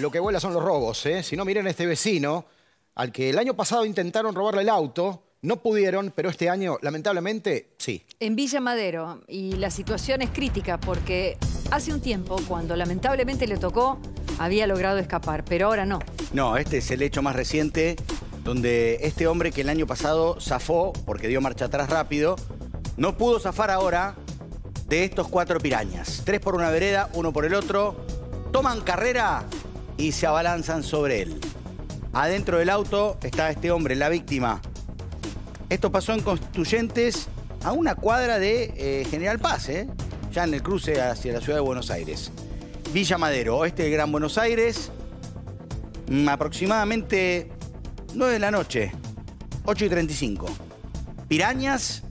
Lo que vuela son los robos, ¿eh? Si no, miren a este vecino al que el año pasado intentaron robarle el auto, no pudieron, pero este año, lamentablemente, sí. En Villa Madero, y la situación es crítica porque hace un tiempo, cuando lamentablemente le tocó, había logrado escapar, pero ahora no. No, este es el hecho más reciente donde este hombre que el año pasado zafó, porque dio marcha atrás rápido, no pudo zafar ahora de estos cuatro pirañas. Tres por una vereda, uno por el otro. Toman carrera y se abalanzan sobre él. Adentro del auto está este hombre, la víctima. Esto pasó en Constituyentes a una cuadra de eh, General Paz, ¿eh? ya en el cruce hacia la ciudad de Buenos Aires. Villa Madero, oeste de Gran Buenos Aires, mm, aproximadamente 9 de la noche, 8 y 35. Pirañas,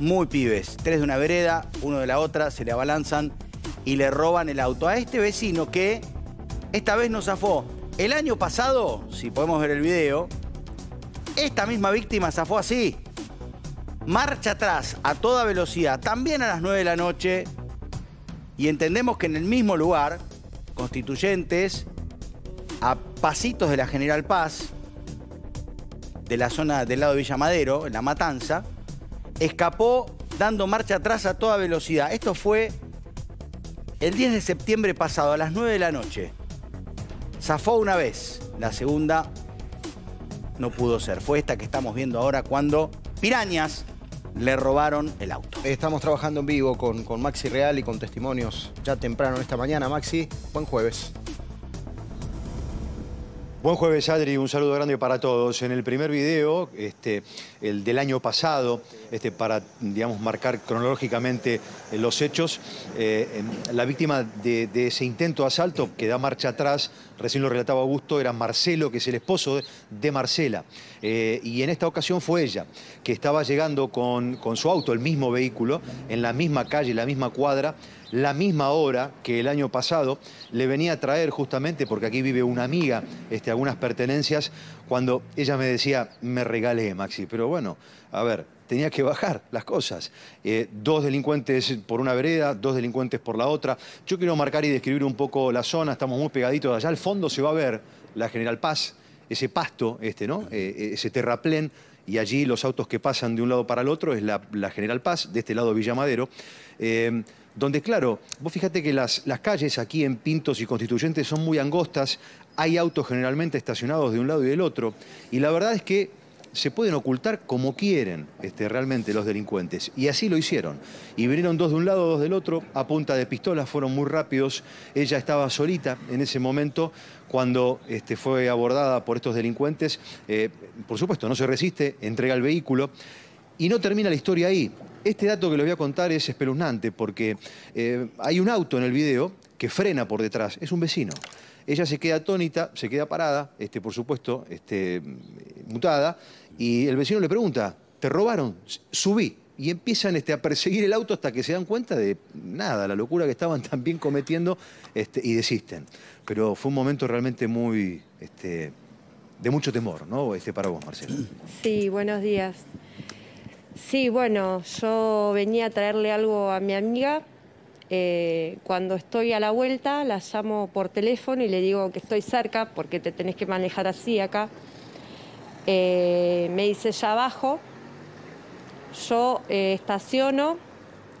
muy pibes, tres de una vereda, uno de la otra, se le abalanzan y le roban el auto a este vecino que esta vez nos zafó. El año pasado, si podemos ver el video, esta misma víctima zafó así. Marcha atrás a toda velocidad, también a las 9 de la noche. Y entendemos que en el mismo lugar, constituyentes, a pasitos de la General Paz, de la zona del lado de Villa Madero, en La Matanza, escapó dando marcha atrás a toda velocidad. Esto fue el 10 de septiembre pasado, a las 9 de la noche. Zafó una vez, la segunda no pudo ser. Fue esta que estamos viendo ahora cuando pirañas le robaron el auto. Estamos trabajando en vivo con, con Maxi Real y con testimonios ya temprano esta mañana. Maxi, buen jueves. Buen jueves, Adri. Un saludo grande para todos. En el primer video, este, el del año pasado, este, para digamos, marcar cronológicamente eh, los hechos. Eh, em, la víctima de, ese intento de asalto que da marcha atrás, recién lo relataba Augusto, era Marcelo, que es el esposo de, Marcela. Eh, y en esta ocasión fue ella, que estaba llegando con, con su auto, el mismo vehículo, en la misma calle, la misma cuadra, la misma hora que el año pasado, le venía a traer justamente, porque aquí vive una amiga, este, algunas pertenencias, cuando ella me decía, me regalé, Maxi, pero bueno, a ver, tenía que bajar las cosas. Eh, dos delincuentes por una vereda, dos delincuentes por la otra. Yo quiero marcar y describir un poco la zona, estamos muy pegaditos allá. Al fondo se va a ver la General Paz, ese pasto, este, ¿no? Eh, eh, ese terraplén. Y allí los autos que pasan de un lado para el otro es la, General Paz, de este lado Villamadero, donde, claro, vos fíjate que las, las calles aquí en Pintos y Constituyentes son muy angostas, hay autos generalmente estacionados de un lado y del otro, y la verdad es que se pueden ocultar como quieren este, realmente los delincuentes. Y así lo hicieron. Y vinieron dos de un lado, dos del otro, a punta de pistolas, fueron muy rápidos. Ella estaba solita en ese momento cuando este, fue abordada por estos delincuentes. Eh, por supuesto, no se resiste, entrega el vehículo. Y no termina la historia ahí. Este dato que les voy a contar es espeluznante porque eh, hay un auto en el video que frena por detrás. Es un vecino. Ella se queda atónita, se queda parada, este, por supuesto, este, mutada, y el vecino le pregunta, ¿te robaron? Subí. Y empiezan este, a perseguir el auto hasta que se dan cuenta de nada, la locura que estaban también cometiendo este, y desisten. Pero fue un momento realmente muy este, de mucho temor, ¿no? Este, para vos, Marcela. Sí, buenos días. Sí, bueno, yo venía a traerle algo a mi amiga. Eh, cuando estoy a la vuelta, la llamo por teléfono y le digo que estoy cerca porque te tenés que manejar así acá. Eh, me hice ya abajo, yo eh, estaciono,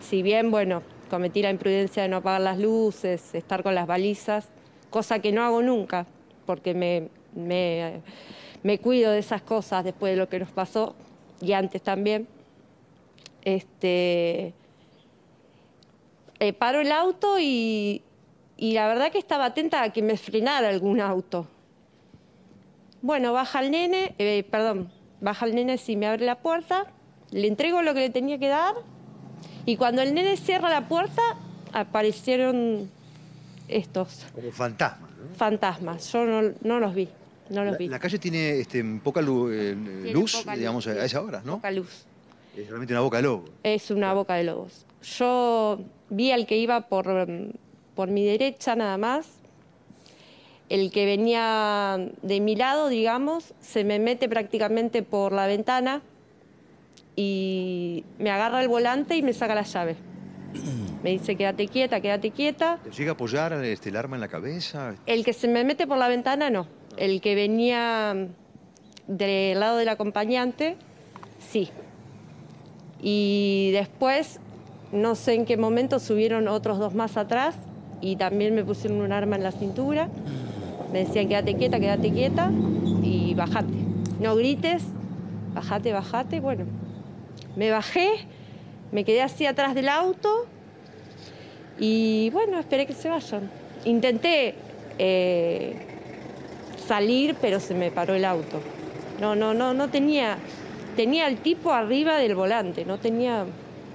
si bien, bueno, cometí la imprudencia de no apagar las luces, estar con las balizas, cosa que no hago nunca, porque me, cuido de esas cosas después de lo que nos pasó y antes también. Este, eh, paro el auto y, y la verdad que estaba atenta a que me frenara algún auto. Bueno, baja el nene, eh, perdón, baja el nene si me abre la puerta, le entrego lo que le tenía que dar y cuando el nene cierra la puerta aparecieron estos. Como fantasmas. ¿no? Fantasmas, yo no, los vi. No los la, vi. la calle tiene este, poca eh, luz, digamos, a esa hora, ¿no? Poca luz. Es realmente una boca de lobos. Es una boca de lobos. Yo vi al que iba por, mm, por mi derecha nada más, el que venía de mi lado, digamos, se me mete prácticamente por la ventana y me agarra el volante y me saca la llave. Me dice, quédate quieta, quédate quieta. ¿Te llega a apoyar este, el arma en la cabeza? El que se me mete por la ventana, no. El que venía del lado del acompañante, sí. Y después, no sé en qué momento, subieron otros dos más atrás y también me pusieron un arma en la cintura. Mm decían, quédate quieta, quédate quieta y bajate. No grites, bajate, bajate. Bueno, me bajé, me quedé así atrás del auto y bueno, esperé que se vayan. Intenté eh, salir, pero se me paró el auto. No, no, no, no tenía, tenía el tipo arriba del volante, no tenía,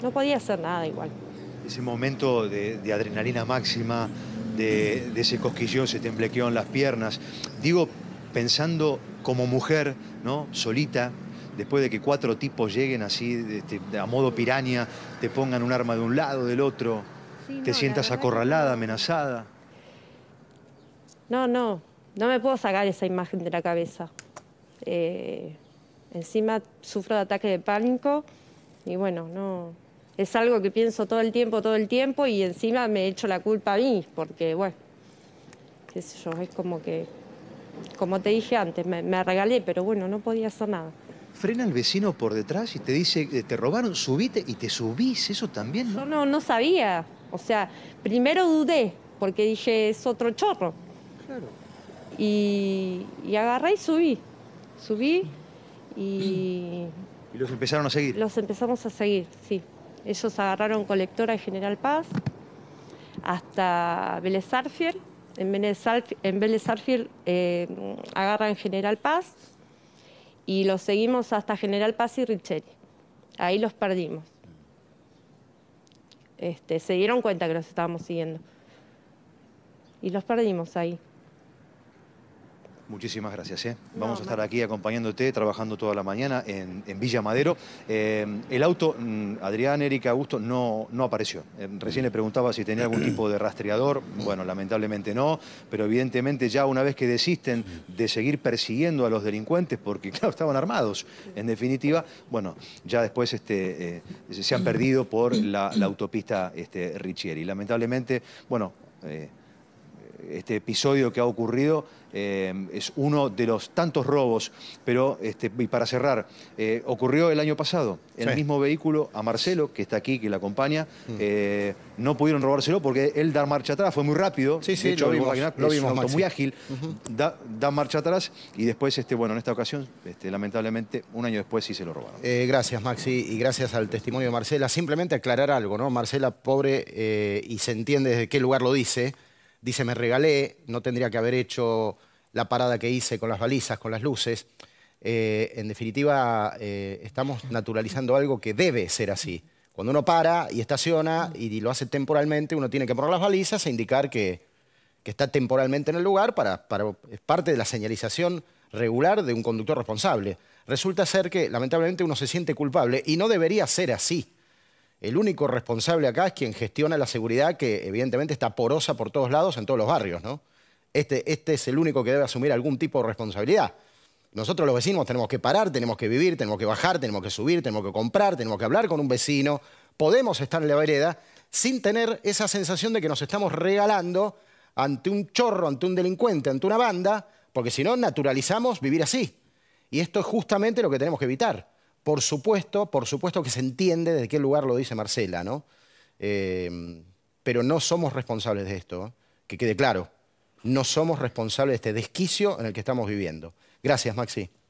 no podía hacer nada igual. Ese momento de adrenalina máxima, de, ese cosquilleo, se temblequeo en las piernas. Digo, pensando como mujer, ¿no? Solita, después de que cuatro tipos lleguen así, este, a modo piraña, te pongan un arma de un lado, del otro, te sientas acorralada, amenazada. No, no, no me puedo sacar esa imagen de la cabeza. Eh, encima sufro de ataque de pánico y bueno, no, es algo que pienso todo el tiempo, todo el tiempo y encima me echo la culpa a mí, porque bueno, qué sé yo, es como que, como te dije antes, me, regalé, pero bueno, no podía hacer nada. Frena el vecino por detrás y te dice, eh, te robaron, subite y te subís, eso también, ¿no? Yo no, no sabía, o sea, primero dudé, porque dije, es otro chorro. Claro. Y, y agarré y subí, subí y... Y los empezaron a seguir. Los empezamos a seguir, sí. Ellos agarraron colectora y General Paz hasta Vélez En Vélez, eh, agarran General Paz y los seguimos hasta General Paz y Richeri. Ahí los perdimos. Este, se dieron cuenta que los estábamos siguiendo. Y los perdimos ahí. Muchísimas gracias. ¿eh? Vamos a estar aquí acompañándote, trabajando toda la mañana en, Villa Madero. Eh, el auto, mm, Adrián, Erika, Augusto, no, no apareció. Eh, recién le preguntaba si tenía algún tipo de rastreador. Bueno, lamentablemente no, pero evidentemente ya una vez que desisten de seguir persiguiendo a los delincuentes, porque claro, estaban armados, en definitiva, bueno, ya después este, se han perdido por la, autopista este, Richieri. Lamentablemente, bueno este episodio que ha ocurrido eh, es uno de los tantos robos, pero este, y para cerrar, eh, ocurrió el año pasado, el mismo vehículo a Marcelo, que está aquí, que la acompaña, mm. eh, no pudieron robárselo porque él da marcha atrás, fue muy rápido, sí, lo vimos, muy ágil, da, marcha atrás y después, este, bueno, en esta ocasión, este, lamentablemente, un año después sí se lo robaron. gracias Maxi y gracias al testimonio de Marcela. Simplemente aclarar algo, ¿no? Marcela, pobre, y se entiende desde qué lugar lo dice, Dice, me regalé, no tendría que haber hecho la parada que hice con las balizas, con las luces. Eh, en definitiva, eh, estamos naturalizando algo que debe ser así. Cuando uno para y estaciona y lo hace temporalmente, uno tiene que poner las balizas e indicar que, está temporalmente en el lugar para, para, es parte de la señalización regular de un conductor responsable. Resulta ser que, lamentablemente, uno se siente culpable y no debería ser así el único responsable acá es quien gestiona la seguridad, que evidentemente está porosa por todos lados, en todos los barrios, ¿no? Este, este es el único que debe asumir algún tipo de responsabilidad. Nosotros los vecinos tenemos que parar, tenemos que vivir, tenemos que bajar, tenemos que subir, tenemos que comprar, tenemos que hablar con un vecino. Podemos estar en la vereda sin tener esa sensación de que nos estamos regalando ante un chorro, ante un delincuente, ante una banda, porque si no naturalizamos vivir así. Y esto es justamente lo que tenemos que evitar. Por supuesto, por supuesto que se entiende de qué lugar lo dice Marcela, ¿no? Em, pero no somos responsables de esto, que quede claro. No somos responsables de este desquicio en el que estamos viviendo. Gracias, Maxi.